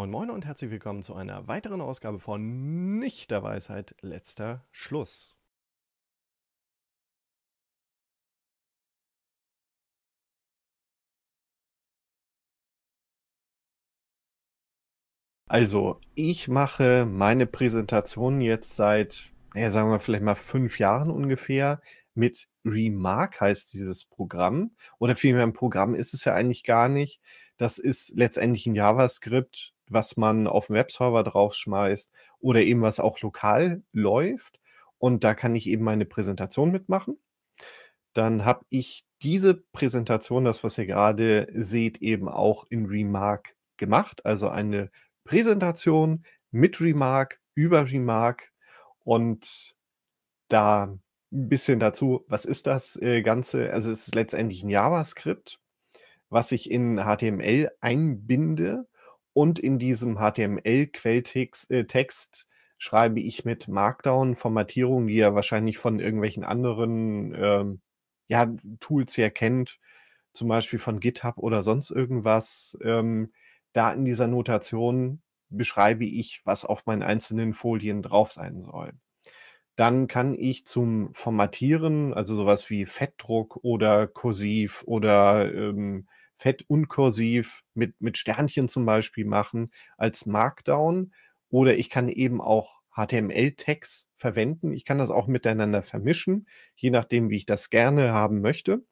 Moin Moin und herzlich willkommen zu einer weiteren Ausgabe von Nicht der Weisheit letzter Schluss. Also, ich mache meine Präsentation jetzt seit, naja, sagen wir vielleicht mal fünf Jahren ungefähr mit Remark heißt dieses Programm. Oder vielmehr ein Programm ist es ja eigentlich gar nicht. Das ist letztendlich ein JavaScript was man auf dem Webserver draufschmeißt oder eben was auch lokal läuft. Und da kann ich eben meine Präsentation mitmachen. Dann habe ich diese Präsentation, das, was ihr gerade seht, eben auch in Remark gemacht. Also eine Präsentation mit Remark, über Remark und da ein bisschen dazu, was ist das äh, Ganze? Also es ist letztendlich ein JavaScript, was ich in HTML einbinde und in diesem HTML-Quelltext äh, schreibe ich mit Markdown-Formatierung, die ihr wahrscheinlich von irgendwelchen anderen ähm, ja, Tools her kennt, zum Beispiel von GitHub oder sonst irgendwas. Ähm, da in dieser Notation beschreibe ich, was auf meinen einzelnen Folien drauf sein soll. Dann kann ich zum Formatieren, also sowas wie Fettdruck oder Kursiv oder ähm, fett unkursiv mit, mit Sternchen zum Beispiel machen als Markdown. Oder ich kann eben auch HTML-Tags verwenden. Ich kann das auch miteinander vermischen, je nachdem, wie ich das gerne haben möchte.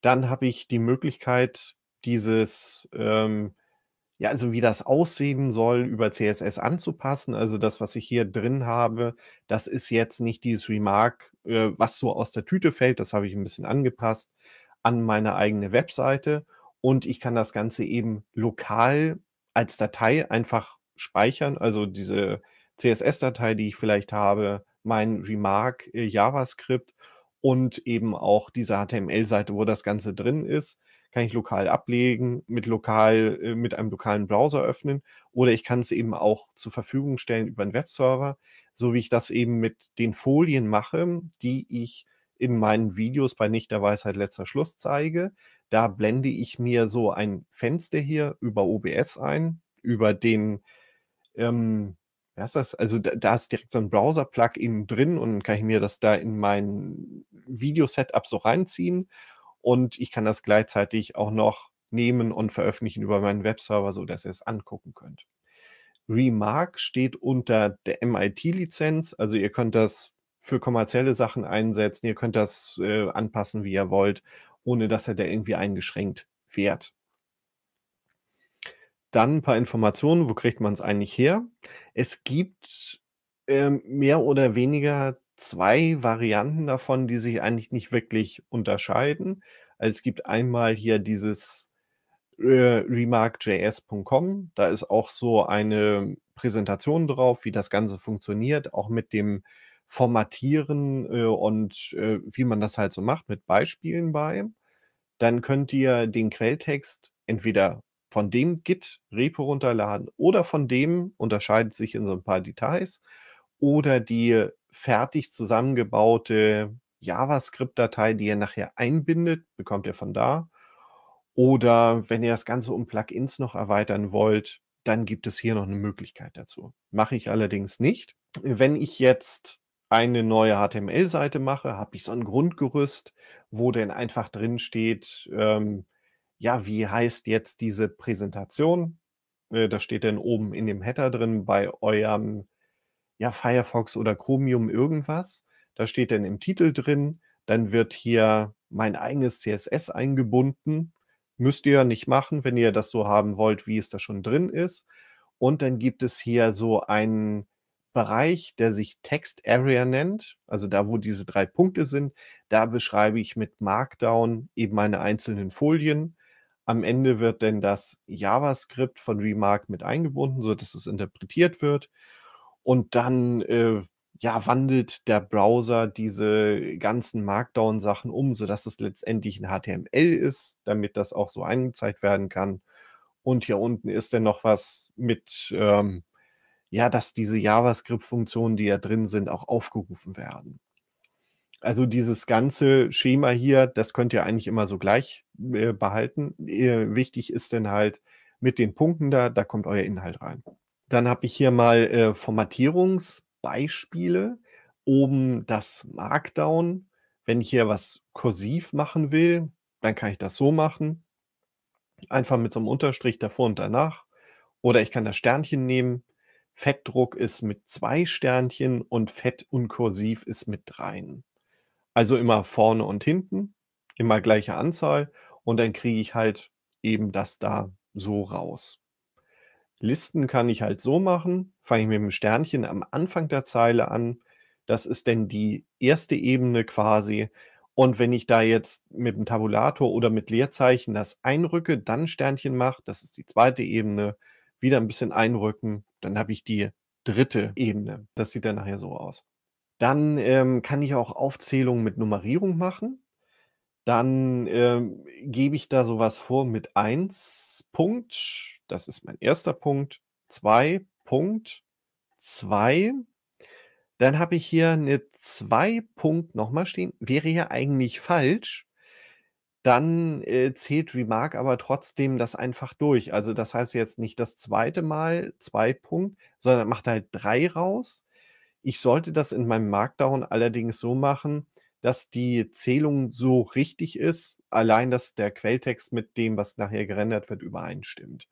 Dann habe ich die Möglichkeit, dieses, ähm, ja, also wie das aussehen soll, über CSS anzupassen. Also das, was ich hier drin habe, das ist jetzt nicht dieses Remark, äh, was so aus der Tüte fällt. Das habe ich ein bisschen angepasst, an meine eigene Webseite und ich kann das Ganze eben lokal als Datei einfach speichern, also diese CSS-Datei, die ich vielleicht habe, mein Remark äh, JavaScript und eben auch diese HTML-Seite, wo das Ganze drin ist, kann ich lokal ablegen, mit lokal äh, mit einem lokalen Browser öffnen oder ich kann es eben auch zur Verfügung stellen über einen Webserver, so wie ich das eben mit den Folien mache, die ich in meinen Videos bei Nicht der Weisheit letzter Schluss zeige. Da blende ich mir so ein Fenster hier über OBS ein, über den, ähm, was ist das? Also da, da ist direkt so ein Browser-Plugin drin und dann kann ich mir das da in mein Video-Setup so reinziehen und ich kann das gleichzeitig auch noch nehmen und veröffentlichen über meinen Webserver, sodass ihr es angucken könnt. Remark steht unter der MIT-Lizenz, also ihr könnt das für kommerzielle Sachen einsetzen. Ihr könnt das äh, anpassen, wie ihr wollt, ohne dass er da irgendwie eingeschränkt wird. Dann ein paar Informationen, wo kriegt man es eigentlich her? Es gibt äh, mehr oder weniger zwei Varianten davon, die sich eigentlich nicht wirklich unterscheiden. Also es gibt einmal hier dieses äh, remarkjs.com, da ist auch so eine Präsentation drauf, wie das Ganze funktioniert, auch mit dem Formatieren äh, und äh, wie man das halt so macht, mit Beispielen bei. Dann könnt ihr den Quelltext entweder von dem Git-Repo runterladen oder von dem, unterscheidet sich in so ein paar Details, oder die fertig zusammengebaute JavaScript-Datei, die ihr nachher einbindet, bekommt ihr von da. Oder wenn ihr das Ganze um Plugins noch erweitern wollt, dann gibt es hier noch eine Möglichkeit dazu. Mache ich allerdings nicht. Wenn ich jetzt eine neue HTML-Seite mache, habe ich so ein Grundgerüst, wo denn einfach drin steht, ähm, ja, wie heißt jetzt diese Präsentation? Äh, das steht dann oben in dem Header drin bei eurem ja, Firefox oder Chromium irgendwas. Da steht dann im Titel drin, dann wird hier mein eigenes CSS eingebunden. Müsst ihr ja nicht machen, wenn ihr das so haben wollt, wie es da schon drin ist. Und dann gibt es hier so einen Bereich, der sich Text Area nennt, also da, wo diese drei Punkte sind, da beschreibe ich mit Markdown eben meine einzelnen Folien. Am Ende wird dann das JavaScript von Remark mit eingebunden, sodass es interpretiert wird. Und dann äh, ja, wandelt der Browser diese ganzen Markdown-Sachen um, sodass es letztendlich ein HTML ist, damit das auch so angezeigt werden kann. Und hier unten ist dann noch was mit ähm, ja, dass diese JavaScript-Funktionen, die ja drin sind, auch aufgerufen werden. Also dieses ganze Schema hier, das könnt ihr eigentlich immer so gleich äh, behalten. Äh, wichtig ist denn halt mit den Punkten da, da kommt euer Inhalt rein. Dann habe ich hier mal äh, Formatierungsbeispiele. Oben das Markdown. Wenn ich hier was kursiv machen will, dann kann ich das so machen. Einfach mit so einem Unterstrich davor und danach. Oder ich kann das Sternchen nehmen Fettdruck ist mit zwei Sternchen und Fett und Kursiv ist mit dreien. Also immer vorne und hinten, immer gleiche Anzahl und dann kriege ich halt eben das da so raus. Listen kann ich halt so machen, fange ich mit dem Sternchen am Anfang der Zeile an. Das ist denn die erste Ebene quasi. Und wenn ich da jetzt mit dem Tabulator oder mit Leerzeichen das einrücke, dann Sternchen mache, das ist die zweite Ebene, wieder ein bisschen einrücken dann habe ich die dritte Ebene. Das sieht dann nachher so aus. Dann ähm, kann ich auch Aufzählungen mit Nummerierung machen. Dann ähm, gebe ich da sowas vor mit 1 Punkt. Das ist mein erster Punkt. 2 Punkt 2. Dann habe ich hier eine 2 Punkt nochmal stehen. Wäre ja eigentlich falsch, dann äh, zählt Remark aber trotzdem das einfach durch. Also das heißt jetzt nicht das zweite Mal zwei Punkt, sondern macht halt drei raus. Ich sollte das in meinem Markdown allerdings so machen, dass die Zählung so richtig ist, allein dass der Quelltext mit dem, was nachher gerendert wird, übereinstimmt.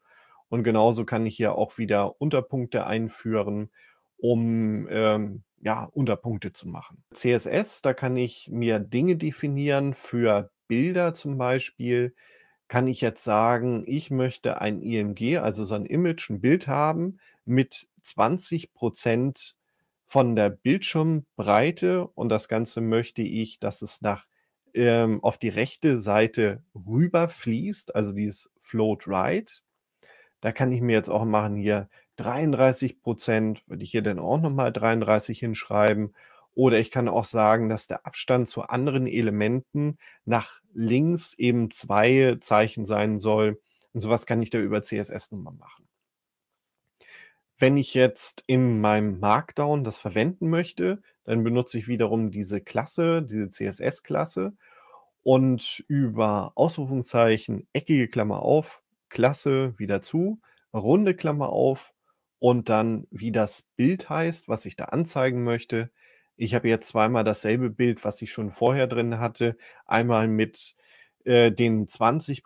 Und genauso kann ich hier auch wieder Unterpunkte einführen, um ähm, ja, Unterpunkte zu machen. CSS, da kann ich mir Dinge definieren für Bilder zum Beispiel, kann ich jetzt sagen, ich möchte ein IMG, also so ein Image, ein Bild haben mit 20 Prozent von der Bildschirmbreite und das Ganze möchte ich, dass es nach ähm, auf die rechte Seite rüber fließt, also dieses Float Right. Da kann ich mir jetzt auch machen hier 33 Prozent, würde ich hier dann auch nochmal 33 hinschreiben oder ich kann auch sagen, dass der Abstand zu anderen Elementen nach links eben zwei Zeichen sein soll. Und sowas kann ich da über css nummer machen. Wenn ich jetzt in meinem Markdown das verwenden möchte, dann benutze ich wiederum diese Klasse, diese CSS-Klasse und über Ausrufungszeichen, eckige Klammer auf, Klasse wieder zu, runde Klammer auf und dann, wie das Bild heißt, was ich da anzeigen möchte, ich habe jetzt zweimal dasselbe Bild, was ich schon vorher drin hatte. Einmal mit äh, den 20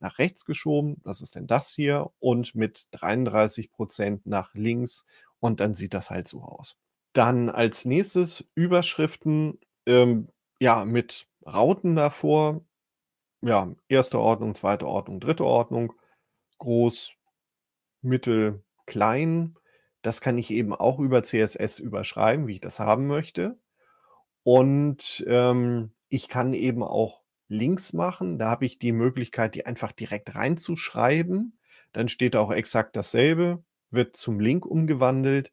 nach rechts geschoben, das ist denn das hier, und mit 33 nach links. Und dann sieht das halt so aus. Dann als nächstes Überschriften, ähm, ja, mit Rauten davor. Ja, erste Ordnung, zweite Ordnung, dritte Ordnung, groß, mittel, klein das kann ich eben auch über CSS überschreiben, wie ich das haben möchte. Und ähm, ich kann eben auch Links machen. Da habe ich die Möglichkeit, die einfach direkt reinzuschreiben. Dann steht auch exakt dasselbe, wird zum Link umgewandelt.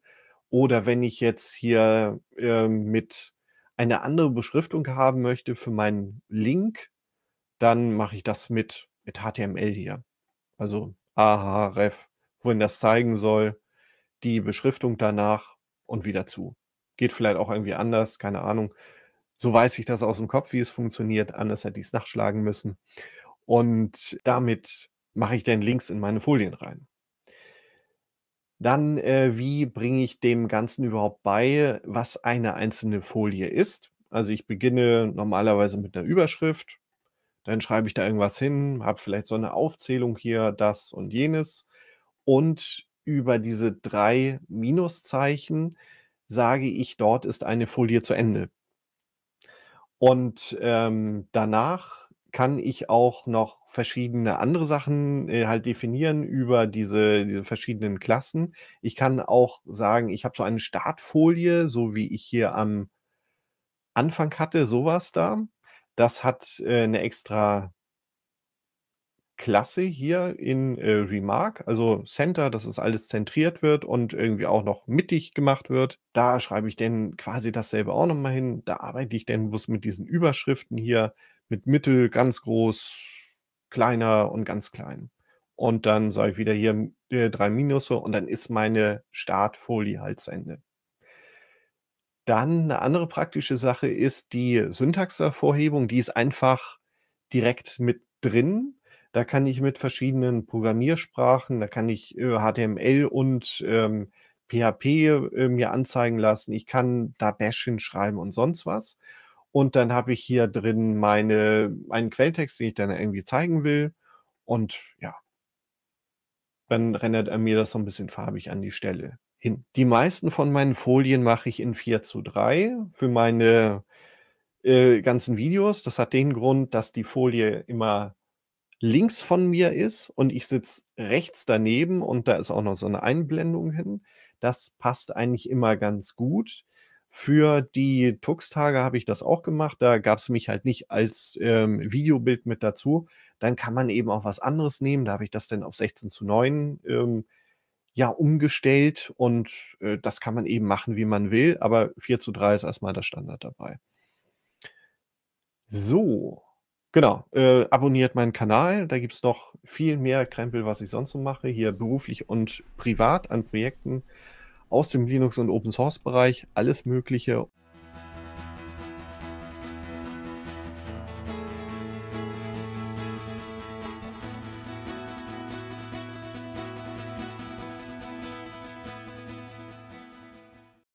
Oder wenn ich jetzt hier äh, mit eine andere Beschriftung haben möchte für meinen Link, dann mache ich das mit, mit HTML hier. Also aha, ref, wohin das zeigen soll die Beschriftung danach und wieder zu. Geht vielleicht auch irgendwie anders, keine Ahnung. So weiß ich das aus dem Kopf, wie es funktioniert. Anders hätte ich es nachschlagen müssen. Und damit mache ich dann Links in meine Folien rein. Dann, äh, wie bringe ich dem Ganzen überhaupt bei, was eine einzelne Folie ist? Also ich beginne normalerweise mit einer Überschrift, dann schreibe ich da irgendwas hin, habe vielleicht so eine Aufzählung hier, das und jenes. Und über diese drei Minuszeichen sage ich, dort ist eine Folie zu Ende. Und ähm, danach kann ich auch noch verschiedene andere Sachen äh, halt definieren über diese, diese, verschiedenen Klassen. Ich kann auch sagen, ich habe so eine Startfolie, so wie ich hier am Anfang hatte, sowas da. Das hat äh, eine extra Klasse hier in äh, Remark, also Center, dass es alles zentriert wird und irgendwie auch noch mittig gemacht wird. Da schreibe ich dann quasi dasselbe auch nochmal hin. Da arbeite ich dann bloß mit diesen Überschriften hier, mit Mittel, ganz groß, kleiner und ganz klein. Und dann sage ich wieder hier äh, drei Minusse und dann ist meine Startfolie halt zu Ende. Dann eine andere praktische Sache ist die Syntaxervorhebung. Die ist einfach direkt mit drin. Da kann ich mit verschiedenen Programmiersprachen, da kann ich HTML äh, und ähm, PHP äh, mir anzeigen lassen. Ich kann da Bash hinschreiben und sonst was. Und dann habe ich hier drin meine, einen Quelltext, den ich dann irgendwie zeigen will. Und ja, dann rendert er mir das so ein bisschen farbig an die Stelle hin. Die meisten von meinen Folien mache ich in 4 zu 3 für meine äh, ganzen Videos. Das hat den Grund, dass die Folie immer links von mir ist und ich sitze rechts daneben und da ist auch noch so eine Einblendung hin. Das passt eigentlich immer ganz gut. Für die Tux-Tage habe ich das auch gemacht. Da gab es mich halt nicht als ähm, Videobild mit dazu. Dann kann man eben auch was anderes nehmen. Da habe ich das dann auf 16 zu 9 ähm, ja, umgestellt und äh, das kann man eben machen, wie man will, aber 4 zu 3 ist erstmal der Standard dabei. So, Genau, äh, abonniert meinen Kanal. Da gibt es noch viel mehr Krempel, was ich sonst so mache, hier beruflich und privat an Projekten aus dem Linux- und Open-Source-Bereich, alles Mögliche.